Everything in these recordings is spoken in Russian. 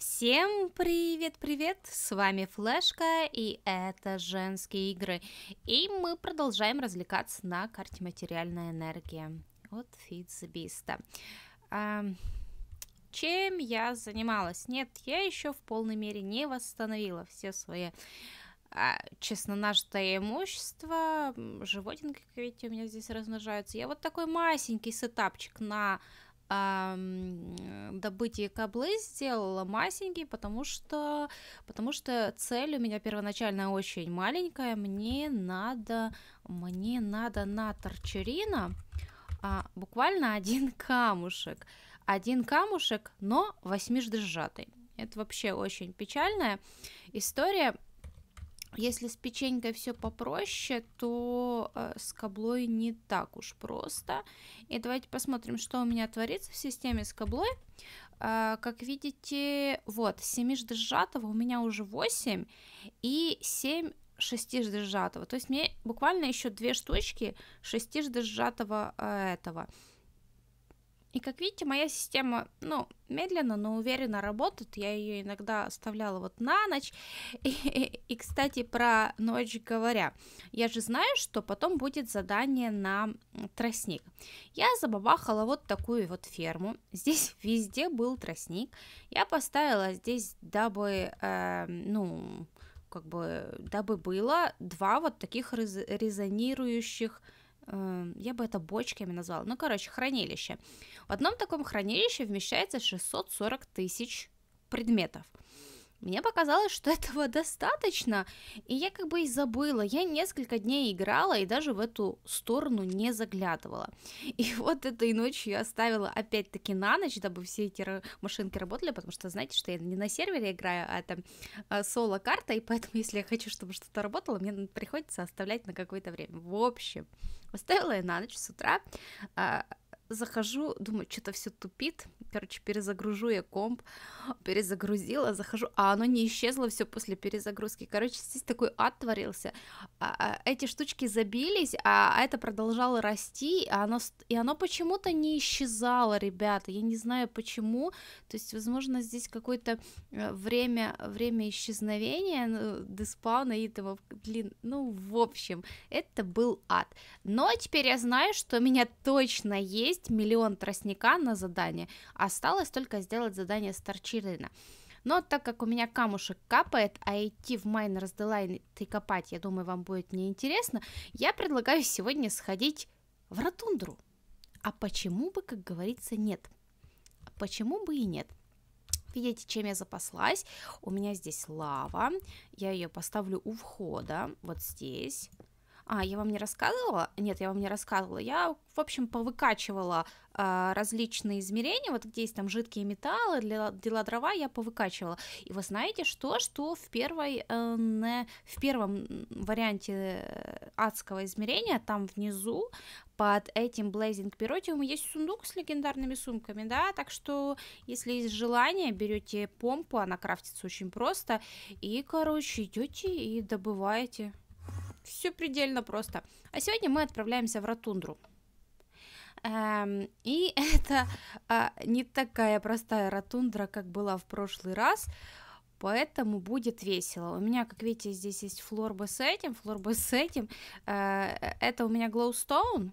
Всем привет-привет! С вами Флешка и это «Женские игры». И мы продолжаем развлекаться на карте «Материальная энергия» от Фитцбиста. А, чем я занималась? Нет, я еще в полной мере не восстановила все свои а, честно нажитое имущество. Животинки, как видите, у меня здесь размножаются. Я вот такой масенький сетапчик на добытие каблы сделала масенький, потому что, потому что цель у меня первоначально очень маленькая, мне надо, мне надо на торчерина а, буквально один камушек, один камушек, но восьмижды сжатый. Это вообще очень печальная история, если с печенькой все попроще, то э, с каблой не так уж просто. И давайте посмотрим, что у меня творится в системе с каблой. Э, как видите, вот, 7 сжатого у меня уже 8 и 7 шестижды сжатого. То есть мне буквально еще две штучки шестижды сжатого э, этого. И как видите, моя система, ну, медленно, но уверенно работает. Я ее иногда оставляла вот на ночь. И, и, и, кстати, про ночь говоря, я же знаю, что потом будет задание на тростник. Я забабахала вот такую вот ферму. Здесь везде был тростник. Я поставила здесь, дабы, э, ну, как бы, дабы было два вот таких резонирующих Эм, я бы это бочками назвала, ну, короче, хранилище. В одном таком хранилище вмещается 640 тысяч предметов. Мне показалось, что этого достаточно, и я как бы и забыла. Я несколько дней играла и даже в эту сторону не заглядывала. И вот этой ночью я оставила опять-таки на ночь, дабы все эти машинки работали, потому что знаете, что я не на сервере играю, а это а, соло-карта, и поэтому если я хочу, чтобы что-то работало, мне приходится оставлять на какое-то время. В общем, оставила я на ночь с утра, а, захожу, думаю, что-то все тупит. Короче, перезагружу я комп, перезагрузила, захожу, а оно не исчезло все после перезагрузки. Короче, здесь такой ад творился. А, а эти штучки забились, а, а это продолжало расти, а оно, и оно почему-то не исчезало, ребята. Я не знаю почему. То есть, возможно, здесь какое-то э, время, время исчезновения ну, деспауна и этого, блин, ну, в общем, это был ад. Но теперь я знаю, что у меня точно есть есть миллион тростника на задание, а осталось только сделать задание с Но так как у меня камушек капает, а идти в майн разделайн и копать, я думаю, вам будет неинтересно, я предлагаю сегодня сходить в ротундру. А почему бы, как говорится, нет? Почему бы и нет? Видите, чем я запаслась? У меня здесь лава, я ее поставлю у входа, вот здесь. А, я вам не рассказывала? Нет, я вам не рассказывала. Я, в общем, повыкачивала э, различные измерения, вот где есть там жидкие металлы, для, для дрова я повыкачивала. И вы знаете что? Что в, первой, э, не, в первом варианте э, адского измерения, там внизу, под этим Blazing Pirotium есть сундук с легендарными сумками, да, так что, если есть желание, берете помпу, она крафтится очень просто, и, короче, идете и добываете все предельно просто. А сегодня мы отправляемся в Ротундру. Эм, и это а, не такая простая ротундра, как была в прошлый раз, поэтому будет весело. У меня, как видите, здесь есть флорбы с этим, флорбы с этим. Э, это у меня глоустоун,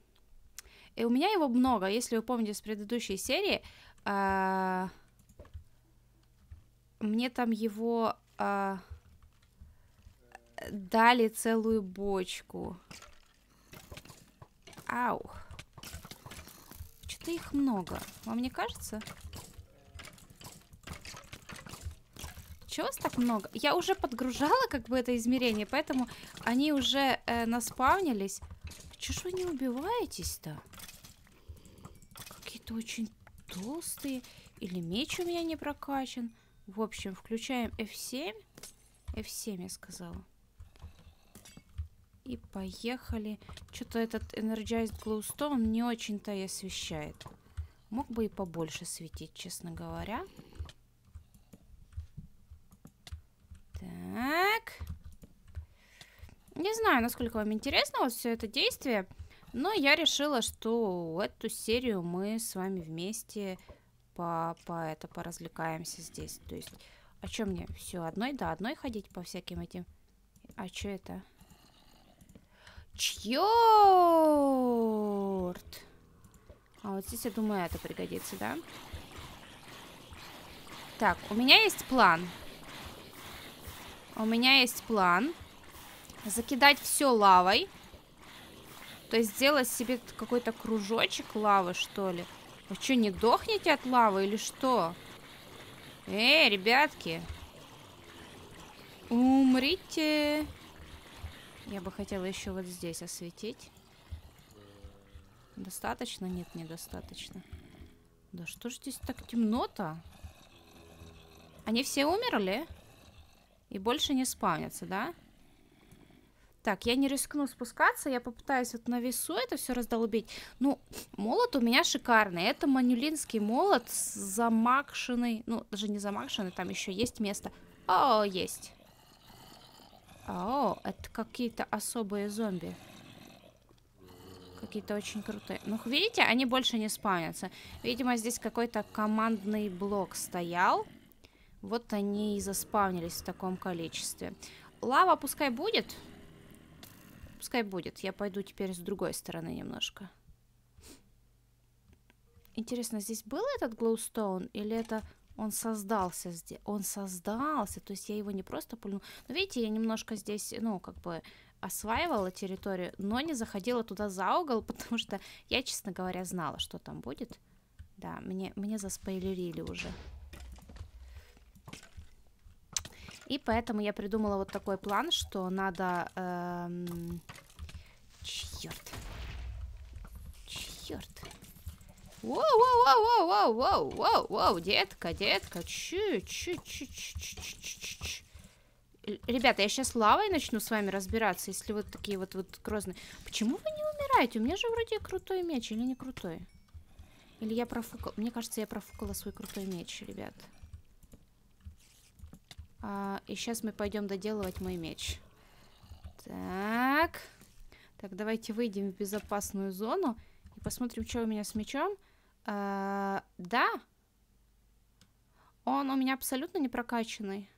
и у меня его много. Если вы помните с предыдущей серии, э, мне там его э, дали целую бочку. Ау. Что-то их много. Вам не кажется? Чего вас так много? Я уже подгружала как бы это измерение, поэтому они уже э, наспавнились. Чего ж вы не убиваетесь-то? Какие-то очень толстые. Или меч у меня не прокачан. В общем, включаем F7. F7 я сказала. И поехали. Что-то этот Energized Glowstone не очень-то и освещает. Мог бы и побольше светить, честно говоря. Так. Не знаю, насколько вам интересно вот все это действие, но я решила, что эту серию мы с вами вместе по, по это поразвлекаемся здесь. То есть, а чё мне все одной, да, одной ходить по всяким этим... А чё это? Чёрт! А вот здесь, я думаю, это пригодится, да? Так, у меня есть план. У меня есть план. Закидать все лавой. То есть сделать себе какой-то кружочек лавы, что ли. Вы что, не дохнете от лавы или что? Эй, ребятки. Умрите. Я бы хотела еще вот здесь осветить. Достаточно? Нет, недостаточно. Да что ж здесь так темно-то? Они все умерли? И больше не спавнятся, да? Так, я не рискну спускаться, я попытаюсь вот на весу это все раздолбить. Ну, молот у меня шикарный. Это манюлинский молот, замакшенный. Ну, даже не замакшенный, там еще есть место. О, есть. О, это какие-то особые зомби. Какие-то очень крутые. Ну, видите, они больше не спавнятся. Видимо, здесь какой-то командный блок стоял. Вот они и заспавнились в таком количестве. Лава пускай будет. Пускай будет. Я пойду теперь с другой стороны немножко. Интересно, здесь был этот глоустоун? Или это он создался здесь, он создался, то есть я его не просто пульнула. Но ну, видите, я немножко здесь, ну, как бы осваивала территорию, но не заходила туда за угол, потому что я, честно говоря, знала, что там будет. Да, мне, мне заспойлерили уже. И поэтому я придумала вот такой план, что надо... Эм... Черт. Черт. Воу-воу-воу-воу-воу-воу-воу-воу, детка, детка, чу чу чу чу чу чу чу чу Ребята, я сейчас лавой начну с вами разбираться, если вот такие вот, вот грозные. Почему вы не умираете? У меня же вроде крутой меч, или не крутой? Или я профукала? Мне кажется, я профукала свой крутой меч, ребят. А, и сейчас мы пойдем доделывать мой меч. Так. Так, давайте выйдем в безопасную зону и посмотрим, что у меня с мечом. А, да. Он у меня абсолютно не прокачанный.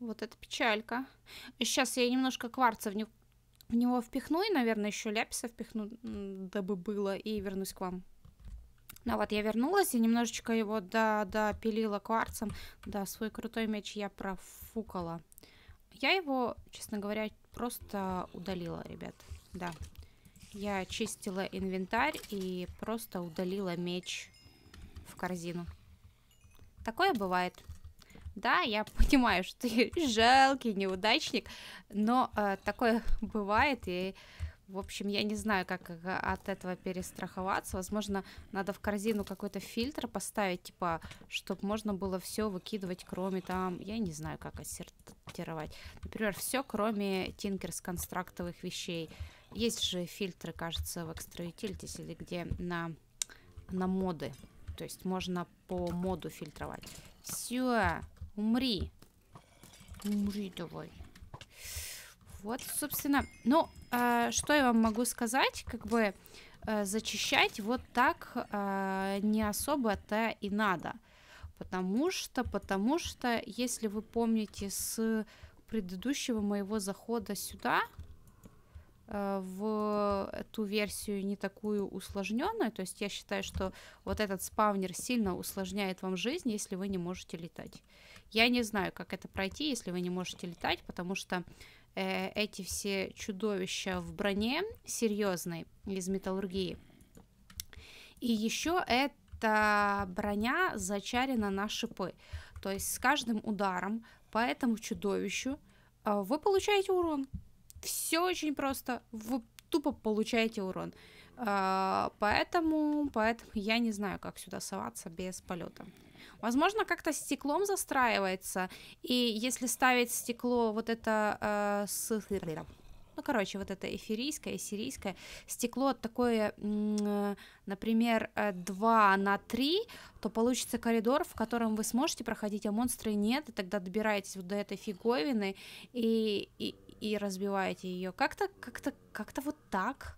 Вот это печалька. Сейчас я немножко кварца в, не... в него впихну, и, наверное, еще ляписа впихну, дабы было, и вернусь к вам. Ну вот, я вернулась и немножечко его до допилила кварцем. Да, свой крутой меч я профукала. Я его, честно говоря, просто удалила, ребят. Да. Я чистила инвентарь и просто удалила меч в корзину. Такое бывает. Да, я понимаю, что ты жалкий неудачник, но э, такое бывает, и, в общем, я не знаю, как э, от этого перестраховаться. Возможно, надо в корзину какой-то фильтр поставить, типа, чтобы можно было все выкидывать, кроме там, я не знаю, как ассортировать. Например, все, кроме тинкерс констрактовых вещей. Есть же фильтры, кажется, в Extra Utilities или где на, на моды. То есть можно по моду фильтровать. Все, умри. Умри давай. Вот, собственно. Ну, э, что я вам могу сказать? Как бы э, зачищать вот так э, не особо-то и надо. Потому что, потому что, если вы помните с предыдущего моего захода сюда, Э, в эту версию не такую усложненную. То есть я считаю, что вот этот спавнер сильно усложняет вам жизнь, если вы не можете летать. Я не знаю, как это пройти, если вы не можете летать, потому что э, эти все чудовища в броне серьезные из металлургии. И еще эта броня зачарена на шипы. То есть с каждым ударом по этому чудовищу э, вы получаете урон. Все очень просто. Вы тупо получаете урон. А, поэтому, поэтому я не знаю, как сюда соваться без полета. Возможно, как-то стеклом застраивается. И если ставить стекло вот это э, с... Ну, короче, вот это эфирийское, сирийское стекло такое, например, 2 э, на 3, то получится коридор, в котором вы сможете проходить, а монстры нет, и тогда добираетесь вот до этой фиговины, и, и, и разбиваете ее. Как-то, как-то, как-то вот так.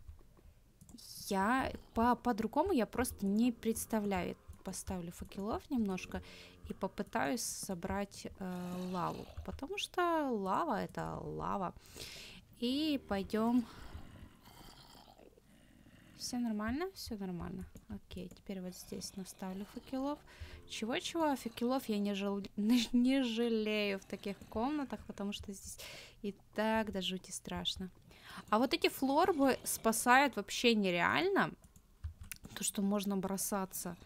Я по, по-другому я просто не представляю. Поставлю факелов немножко и попытаюсь собрать э, лаву, потому что лава это лава. И пойдем все нормально? Все нормально. Окей, теперь вот здесь наставлю факелов. Чего-чего, факелов я не, жал... не жалею в таких комнатах, потому что здесь и так до жути страшно. А вот эти флорбы спасают вообще нереально. То, что можно бросаться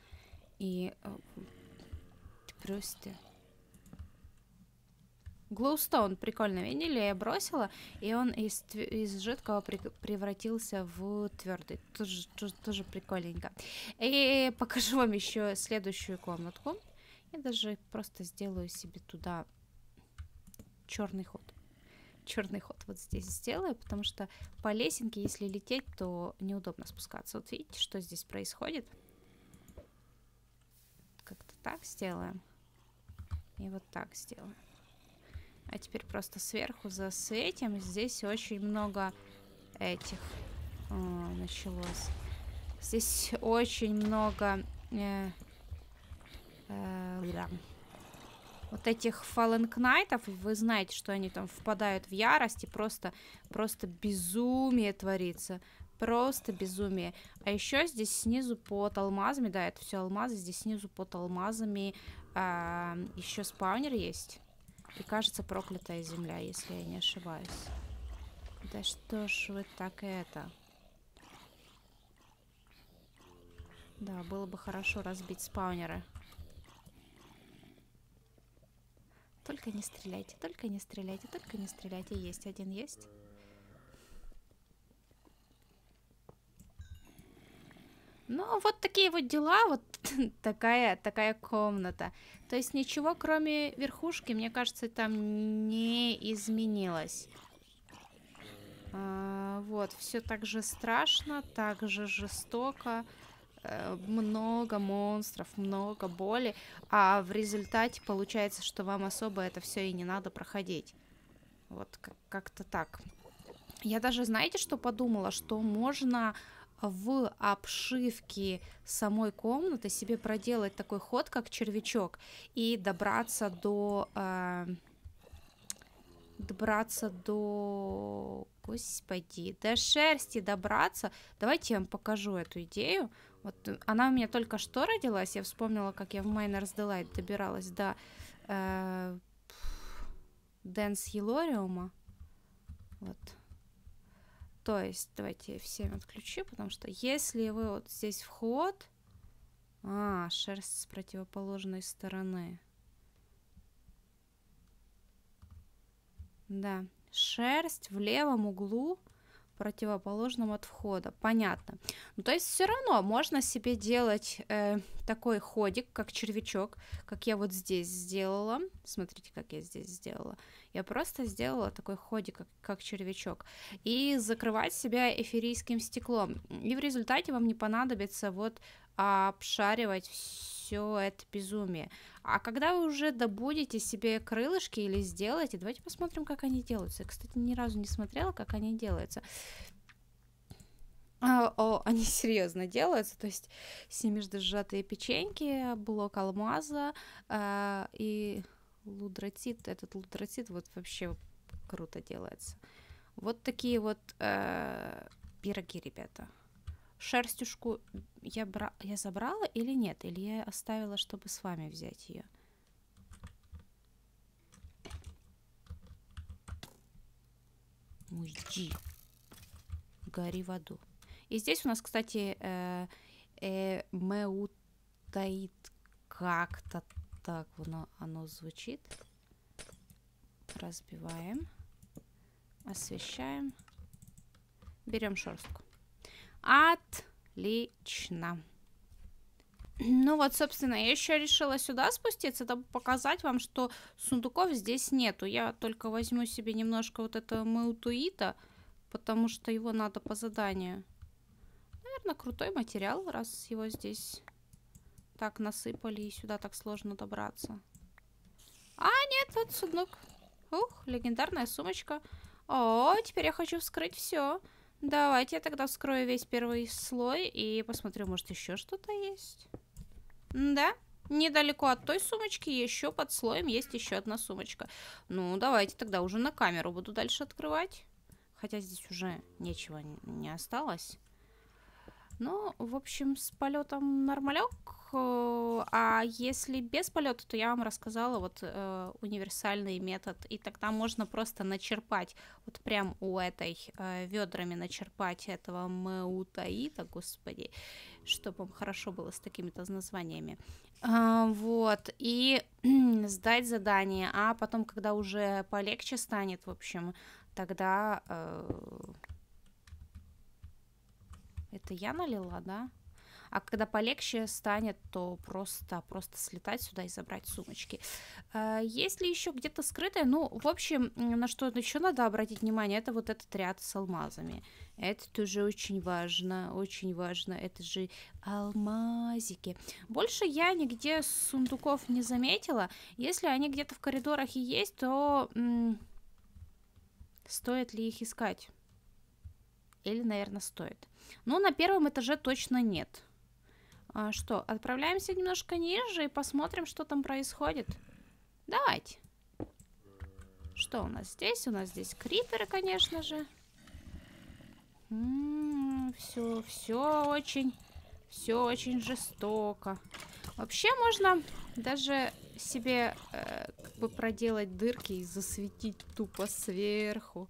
и э, просто Глоустоун, прикольно, видели, я бросила, и он из, из жидкого при, превратился в твердый. Тоже, тоже, тоже прикольненько. И покажу вам еще следующую комнатку. Я даже просто сделаю себе туда черный ход. Черный ход вот здесь сделаю, потому что по лесенке, если лететь, то неудобно спускаться. Вот видите, что здесь происходит? Как-то так сделаем. И вот так сделаем. А теперь просто сверху за засветим. Здесь очень много этих О, а, началось. Здесь очень много э, э, вот этих фаленкнайтов. Вы знаете, что они там впадают в ярость и просто, просто безумие творится. Просто безумие. А еще здесь снизу под алмазами, да, это все алмазы, здесь снизу под алмазами э, а, еще спаунер есть. И кажется, проклятая земля, если я не ошибаюсь. Да что ж вы так и это... Да, было бы хорошо разбить спаунеры. Только не стреляйте, только не стреляйте, только не стреляйте. Есть один, есть. Ну вот такие вот дела, вот такая, такая комната. То есть ничего, кроме верхушки, мне кажется, там не изменилось. А, вот, все так же страшно, так же жестоко. Э, много монстров, много боли. А в результате получается, что вам особо это все и не надо проходить. Вот как-то так. Я даже, знаете, что подумала? Что можно в обшивке самой комнаты себе проделать такой ход, как червячок, и добраться до... Э, добраться до... Господи, до шерсти добраться. Давайте я вам покажу эту идею. Вот э, она у меня только что родилась. Я вспомнила, как я в Miners Delight добиралась до э, Елориума. Вот. То есть, давайте я всем отключу, потому что если вы вот здесь вход... А, шерсть с противоположной стороны. Да, шерсть в левом углу противоположном от входа. Понятно. Ну, то есть все равно можно себе делать э, такой ходик, как червячок, как я вот здесь сделала. Смотрите, как я здесь сделала. Я просто сделала такой ходик, как, как червячок. И закрывать себя эфирийским стеклом. И в результате вам не понадобится вот обшаривать все это безумие. А когда вы уже добудете себе крылышки или сделаете, давайте посмотрим, как они делаются. Я, кстати, ни разу не смотрела, как они делаются. О, а, о, они серьезно делаются, то есть с семижды сжатые печеньки, блок алмаза э, и лудротит, этот лудротит вот вообще круто делается. Вот такие вот э, пироги, ребята шерстюшку я, бра... я забрала или нет? Или я оставила, чтобы с вами взять ее? Уйди. Гори в аду. И здесь у нас, кстати, э, э, как-то так оно, оно звучит. Разбиваем. Освещаем. Берем шерстку. Отлично. Ну вот, собственно, я еще решила сюда спуститься, чтобы показать вам, что сундуков здесь нету. Я только возьму себе немножко вот этого меутуита, потому что его надо по заданию. Наверное, крутой материал, раз его здесь так насыпали и сюда так сложно добраться. А, нет, вот сундук. Ух, легендарная сумочка. О, теперь я хочу вскрыть все. Все. Давайте я тогда вскрою весь первый слой и посмотрю, может, еще что-то есть. Да? Недалеко от той сумочки еще под слоем есть еще одна сумочка. Ну, давайте тогда уже на камеру буду дальше открывать. Хотя здесь уже нечего не осталось. Ну, в общем, с полетом нормалек. Э, а если без полета, то я вам рассказала вот э, универсальный метод, и тогда можно просто начерпать, вот прям у этой э, ведрами начерпать этого меутаита, господи, чтобы вам хорошо было с такими-то названиями. Э, вот, и сдать задание, а потом, когда уже полегче станет, в общем, тогда... Э, это я налила, да? А когда полегче станет, то просто, просто слетать сюда и забрать сумочки. А есть ли еще где-то скрытое? Ну, в общем, на что еще надо обратить внимание, это вот этот ряд с алмазами. Это тоже очень важно, очень важно. Это же алмазики. Больше я нигде сундуков не заметила. Если они где-то в коридорах и есть, то стоит ли их искать? Или, наверное, стоит. Но на первом этаже точно нет. А что, отправляемся немножко ниже и посмотрим, что там происходит. Давайте. Что у нас здесь? У нас здесь криперы, конечно же. Все, м-м, все очень, все очень жестоко. Вообще можно даже себе э, как бы проделать дырки и засветить тупо сверху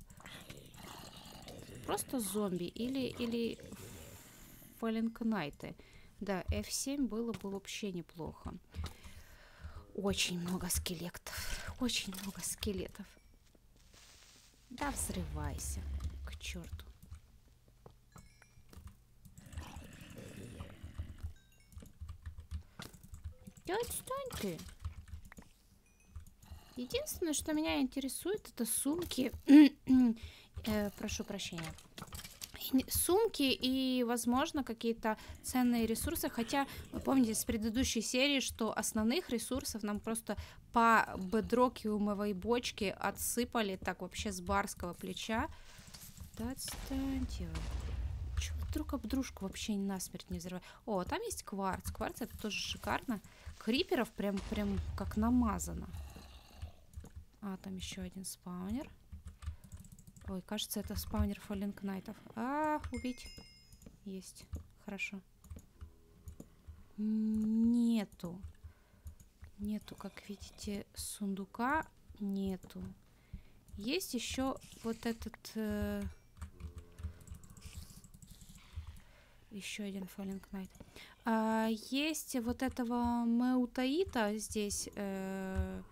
просто зомби или, или фаленкнайты. Да, F7 было бы вообще неплохо. Очень много скелетов. Очень много скелетов. Да взрывайся. К черту. Да отстань ты. Единственное, что меня интересует, это сумки Э, прошу прощения, сумки и, возможно, какие-то ценные ресурсы. Хотя, вы помните с предыдущей серии, что основных ресурсов нам просто по бедрокиумовой бочке отсыпали так вообще с барского плеча. Да отстаньте Чего вдруг об дружку вообще насмерть не взрывает? О, там есть кварц. Кварц это тоже шикарно. Криперов прям, прям как намазано. А, там еще один спаунер. Ой, кажется, это спаунер Falling Knight'ов. А, убить. Есть. Хорошо. Нету. Нету, как видите, сундука. Нету. Есть еще вот этот... Э, еще один Falling Knight. А, есть вот этого Меутаита здесь... Э,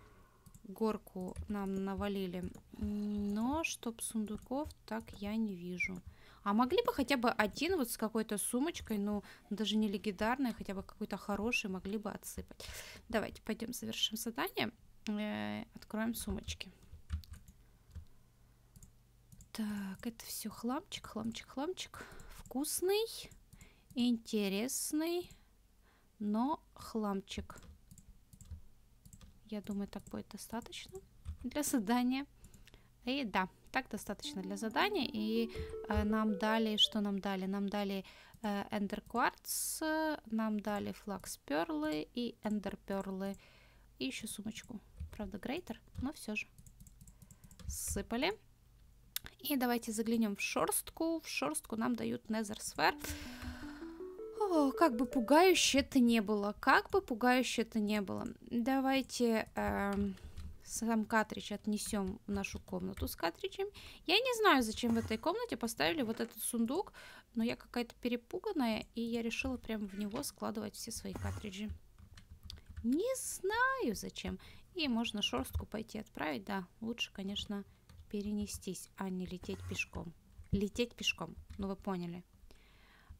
горку нам навалили. Но чтоб сундуков так я не вижу. А могли бы хотя бы один вот с какой-то сумочкой, ну, даже не легендарной, а хотя бы какой-то хороший, могли бы отсыпать. Давайте пойдем завершим задание. Э откроем сумочки. Так, это все хламчик, хламчик, хламчик. Вкусный, интересный, но хламчик. Я думаю, так будет достаточно для задания. И да, так достаточно для задания. И э, нам дали, что нам дали? Нам дали э, Ender нам дали флакс перлы и Ender перлы. И еще сумочку. Правда, грейтер, но все же. Сыпали. И давайте заглянем в шорстку. В шорстку нам дают Nether Sphere. О, как бы пугающе это не было, как бы пугающе это не было. Давайте э, сам Катрич отнесем в нашу комнату с Катричем. Я не знаю, зачем в этой комнате поставили вот этот сундук, но я какая-то перепуганная, и я решила прямо в него складывать все свои картриджи. Не знаю, зачем. И можно шерстку пойти отправить, да. Лучше, конечно, перенестись, а не лететь пешком. Лететь пешком, ну вы поняли.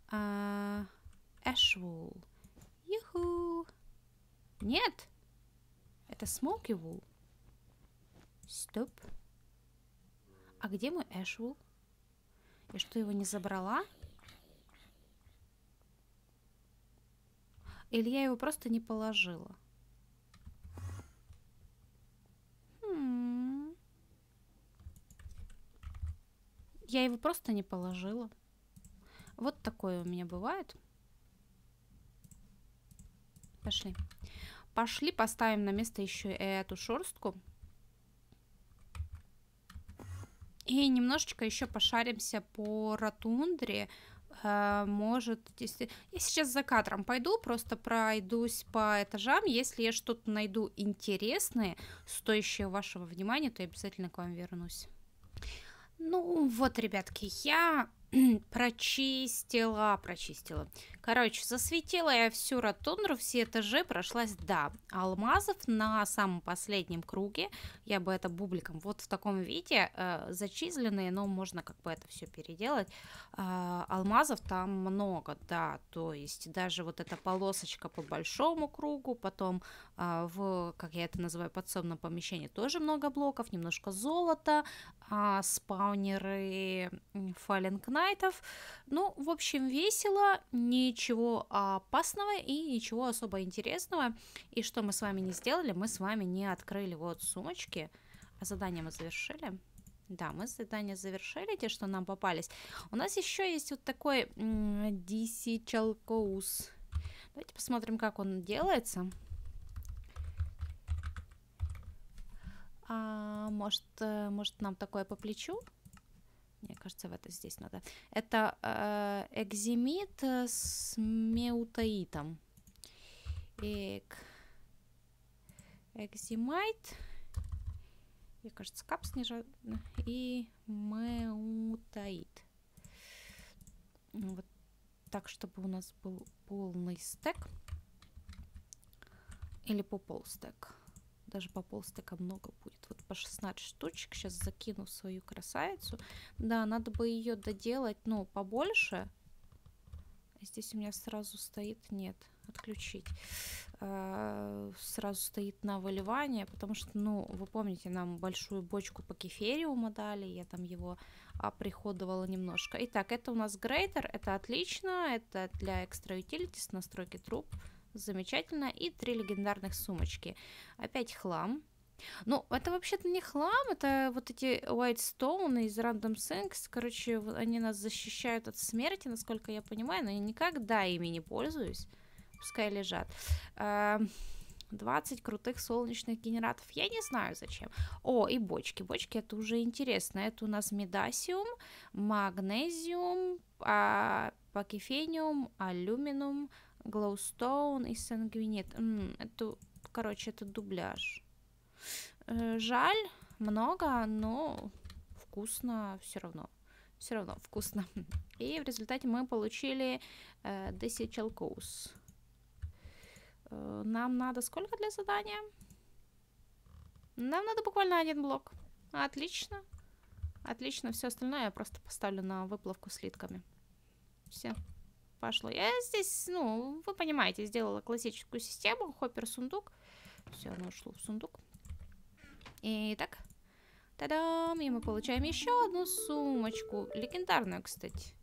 А, Ashwool. Юху! Нет! Это Смокивул. Стоп. А где мой Эшвул? Я что, его не забрала? Или я его просто не положила? Хм. Я его просто не положила. Вот такое у меня бывает. Пошли. Пошли, поставим на место еще эту шерстку. И немножечко еще пошаримся по ротундре. Э, может, если... я сейчас за кадром пойду, просто пройдусь по этажам. Если я что-то найду интересное, стоящее вашего внимания, то я обязательно к вам вернусь. Ну вот, ребятки, я прочистила, прочистила. Короче, засветила я всю ротундру, все этажи, прошлась Да. алмазов на самом последнем круге. Я бы это бубликом вот в таком виде э, зачисленные, но можно как бы это все переделать. Э, алмазов там много, да, то есть даже вот эта полосочка по большому кругу, потом а, в, как я это называю, подсобном помещении тоже много блоков, немножко золота, а, спаунеры фаллинг найтов. Ну, в общем, весело, ничего опасного и ничего особо интересного. И что мы с вами не сделали? Мы с вами не открыли вот сумочки, а задание мы завершили. Да, мы задание завершили, те, что нам попались. У нас еще есть вот такой DC Chalcous. Давайте посмотрим, как он делается. А, может, э, может, нам такое по плечу? Мне кажется, в это здесь надо. Это э, экзимит э, с меутаитом. Эк... экземайт Мне кажется, кап снижает. И меутаит. Вот так, чтобы у нас был полный стек. Или по полстек. стек даже по полстака много будет. Вот по 16 штучек сейчас закину свою красавицу. Да, надо бы ее доделать, ну, побольше. Здесь у меня сразу стоит, нет, отключить. А, сразу стоит на выливание, потому что, ну, вы помните, нам большую бочку по кефериума дали, я там его оприходовала немножко. Итак, это у нас грейтер, это отлично, это для экстра utilities, настройки Труб замечательно. И три легендарных сумочки. Опять хлам. Ну, это вообще-то не хлам, это вот эти white Whitestone из Random Things, короче, они нас защищают от смерти, насколько я понимаю, но я никогда ими не пользуюсь, пускай лежат. 20 эм, крутых солнечных генераторов. Я не знаю зачем. О, и бочки. Бочки это уже интересно. Это у нас медасиум, магнезиум, а, покефениум, алюминиум, Глоустоун и Сангвинет. Это, короче, это дубляж. Э, жаль, много, но вкусно все равно. Все равно вкусно. И в результате мы получили э, Desechel э, нам надо сколько для задания? Нам надо буквально один блок. Отлично. Отлично, все остальное я просто поставлю на выплавку слитками. Все пошло. Я здесь, ну, вы понимаете, сделала классическую систему. Хоппер, сундук. Все, оно ушло в сундук. Итак, тадам! И мы получаем еще одну сумочку. Легендарную, кстати.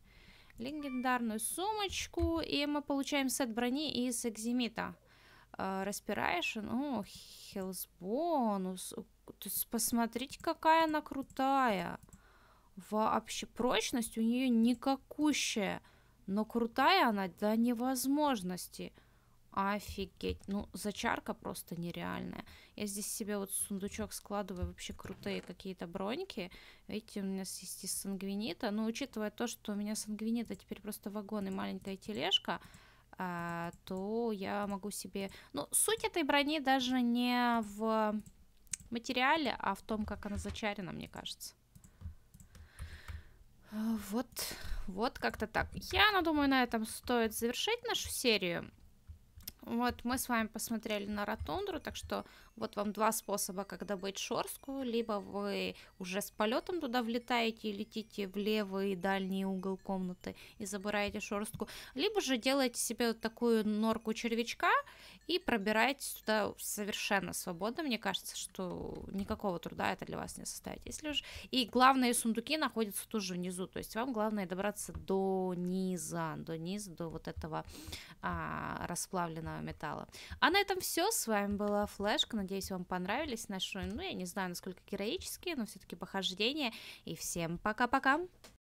Легендарную сумочку. И мы получаем сет брони из экзимита. А, распираешь, ну, хелс бонус. Посмотрите, какая она крутая вообще прочность у нее никакущая. Но крутая она до невозможности. Офигеть. Ну, зачарка просто нереальная. Я здесь себе вот сундучок складываю вообще крутые какие-то броньки. Видите, у меня есть из сангвинита. Но ну, учитывая то, что у меня сангвинита теперь просто вагон и маленькая тележка, а, то я могу себе... Ну, суть этой брони даже не в материале, а в том, как она зачарена, мне кажется. Вот вот как-то так. Я, ну, думаю, на этом стоит завершить нашу серию. Вот, мы с вами посмотрели на ротундру, так что вот вам два способа, как добыть шорстку. Либо вы уже с полетом туда влетаете и летите в левый дальний угол комнаты и забираете шорстку. Либо же делаете себе вот такую норку червячка и пробирайтесь туда совершенно свободно. Мне кажется, что никакого труда это для вас не составит. Если уж И главные сундуки находятся тоже внизу, то есть вам главное добраться до низа, до низа, до вот этого а, расплавленного металла. А на этом все. С вами была Флешка. Надеюсь, вам понравились наши, ну, я не знаю, насколько героические, но все-таки похождения. И всем пока-пока!